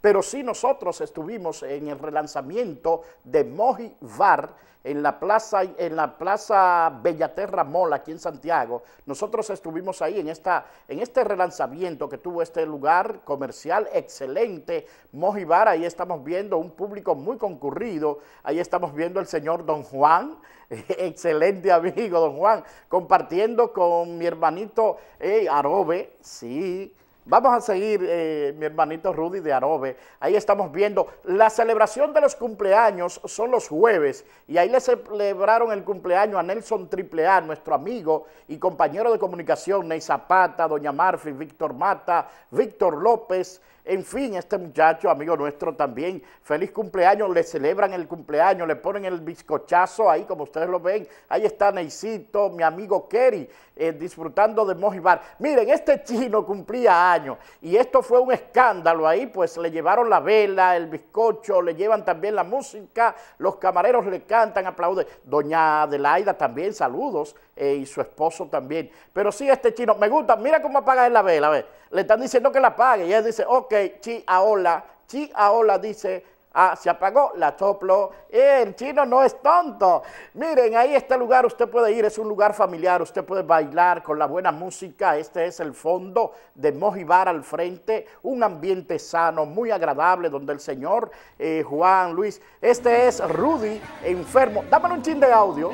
Pero sí nosotros estuvimos en el relanzamiento de Mojibar, en la plaza, en la plaza Bellaterra Mola, aquí en Santiago. Nosotros estuvimos ahí en, esta, en este relanzamiento que tuvo este lugar comercial excelente, Mojibar, Ahí estamos viendo un público muy concurrido. Ahí estamos viendo el señor Don Juan, excelente amigo Don Juan, compartiendo con mi hermanito eh, Arobe, sí, Vamos a seguir, eh, mi hermanito Rudy de Arobe. Ahí estamos viendo. La celebración de los cumpleaños son los jueves. Y ahí le celebraron el cumpleaños a Nelson Triple A, nuestro amigo y compañero de comunicación, Ney Zapata, Doña Murphy, Víctor Mata, Víctor López. En fin, este muchacho, amigo nuestro también, feliz cumpleaños, le celebran el cumpleaños, le ponen el bizcochazo ahí, como ustedes lo ven. Ahí está Neycito, mi amigo Kerry, eh, disfrutando de Mojibar. Miren, este chino cumplía años y esto fue un escándalo ahí, pues le llevaron la vela, el bizcocho, le llevan también la música, los camareros le cantan, aplauden. Doña Adelaida también, saludos, eh, y su esposo también. Pero sí, este chino, me gusta, mira cómo apaga la vela, a ver. Le están diciendo que la pague y él dice, ok, chi, hola, chi, hola, dice Ah, se apagó, la toplo eh, el chino no es tonto. Miren, ahí este lugar usted puede ir, es un lugar familiar, usted puede bailar con la buena música. Este es el fondo de Mojibar al frente, un ambiente sano, muy agradable, donde el señor eh, Juan Luis, este es Rudy, enfermo. Dámelo un chin de audio.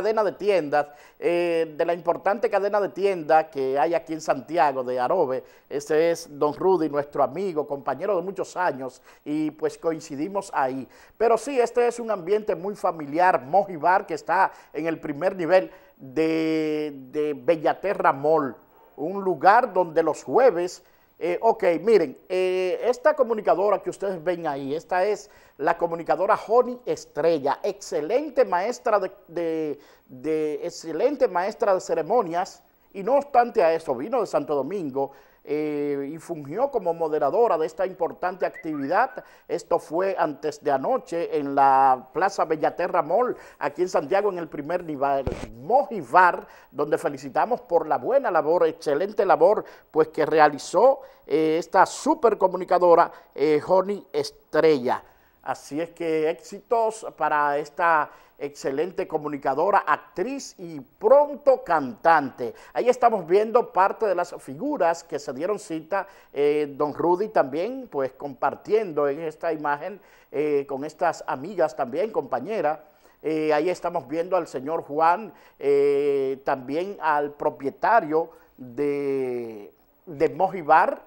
cadena de tiendas, eh, de la importante cadena de tiendas que hay aquí en Santiago, de Arobe. Ese es don Rudy, nuestro amigo, compañero de muchos años, y pues coincidimos ahí. Pero sí, este es un ambiente muy familiar, Mojibar, que está en el primer nivel de, de Bellaterra Mall, un lugar donde los jueves eh, ok, miren, eh, esta comunicadora que ustedes ven ahí, esta es la comunicadora Joni Estrella, excelente maestra de, excelente maestra de ceremonias, y no obstante a eso, vino de Santo Domingo, eh, y fungió como moderadora de esta importante actividad. Esto fue antes de anoche en la Plaza Bellaterra Mall, aquí en Santiago, en el primer nivel Mojivar, donde felicitamos por la buena labor, excelente labor, pues que realizó eh, esta supercomunicadora, comunicadora, eh, Joni Estrella. Así es que éxitos para esta excelente comunicadora, actriz y pronto cantante. Ahí estamos viendo parte de las figuras que se dieron cita, eh, don Rudy también, pues compartiendo en esta imagen eh, con estas amigas también, compañera. Eh, ahí estamos viendo al señor Juan, también al propietario de, de Mojibar.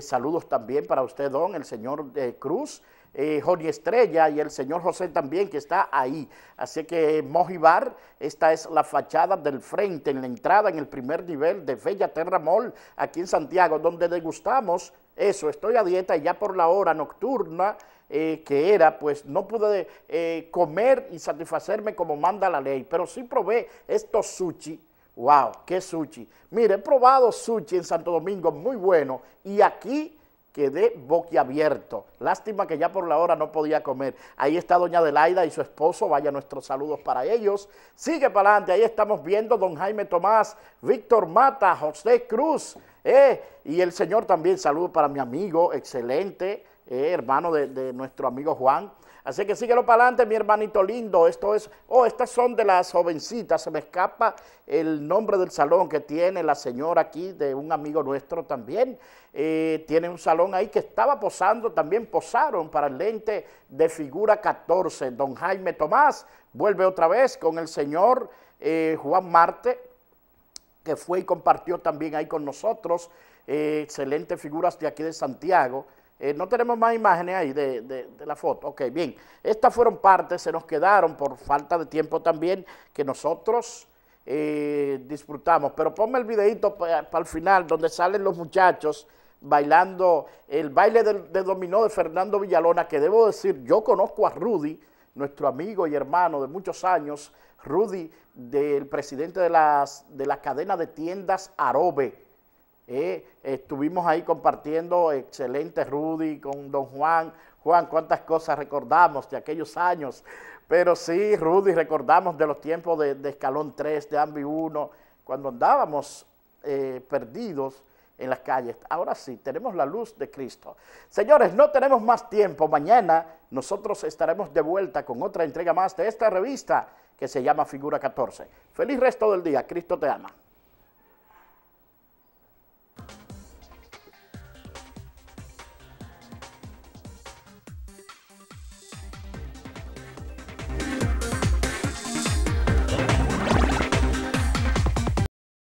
saludos también para usted, don, el señor Cruz eh, Estrella y el señor José también, que está ahí. Así que eh, Mojibar, esta es la fachada del frente, en la entrada, en el primer nivel de Bella Terra Mall, aquí en Santiago, donde degustamos eso. Estoy a dieta y ya por la hora nocturna eh, que era, pues no pude eh, comer y satisfacerme como manda la ley, pero sí probé estos sushi. ¡Wow! ¡Qué sushi! Mire, he probado sushi en Santo Domingo, muy bueno, y aquí quedé boquiabierto. Lástima que ya por la hora no podía comer. Ahí está doña Adelaida y su esposo, vaya nuestros saludos para ellos. Sigue para adelante, ahí estamos viendo don Jaime Tomás, Víctor Mata, José Cruz, eh, y el señor también, saludo para mi amigo, excelente, eh, hermano de nuestro amigo Juan. Así que síguelo para adelante, mi hermanito lindo. Esto es, oh, estas son de las jovencitas. Se me escapa el nombre del salón que tiene la señora aquí, de un amigo nuestro también. Eh, tiene un salón ahí que estaba posando, también posaron para el lente de figura 14. Don Jaime Tomás vuelve otra vez con el señor eh, Juan Marte, que fue y compartió también ahí con nosotros. Eh, excelentes figuras de aquí de Santiago. Eh, no tenemos más imágenes ahí de, de, la foto. Ok, bien. Estas fueron partes, se nos quedaron por falta de tiempo también, que nosotros eh, disfrutamos. Pero ponme el videito para el final, donde salen los muchachos bailando el baile de, de, dominó de Fernando Villalona, que debo decir, yo conozco a Rudy, nuestro amigo y hermano de muchos años, Rudy, del presidente de, las, de la cadena de tiendas Arobe, eh, estuvimos ahí compartiendo, excelente Rudy, con don Juan. Juan, cuántas cosas recordamos de aquellos años. Pero sí, Rudy, recordamos de los tiempos de, Escalón 3, de Ambi 1, cuando andábamos eh, perdidos en las calles. Ahora sí, tenemos la luz de Cristo. Señores, no tenemos más tiempo. Mañana nosotros estaremos de vuelta con otra entrega más de esta revista que se llama Figura 14. Feliz resto del día. Cristo te ama.